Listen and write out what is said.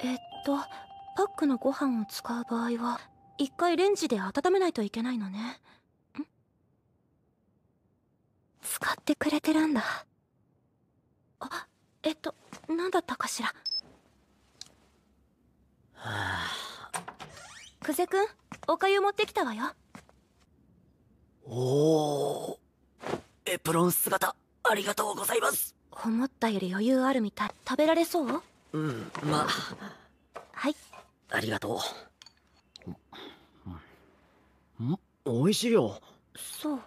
えっとパックのご飯を使う場合は一回レンジで温めないといけないのね使ってくれてるんだあえっと何だったかしらはあ久世君おかゆ持ってきたわよおおエプロン姿ありがとうございます思ったより余裕あるみたい食べられそううんまあはいありがとう、うん、美味しいよそう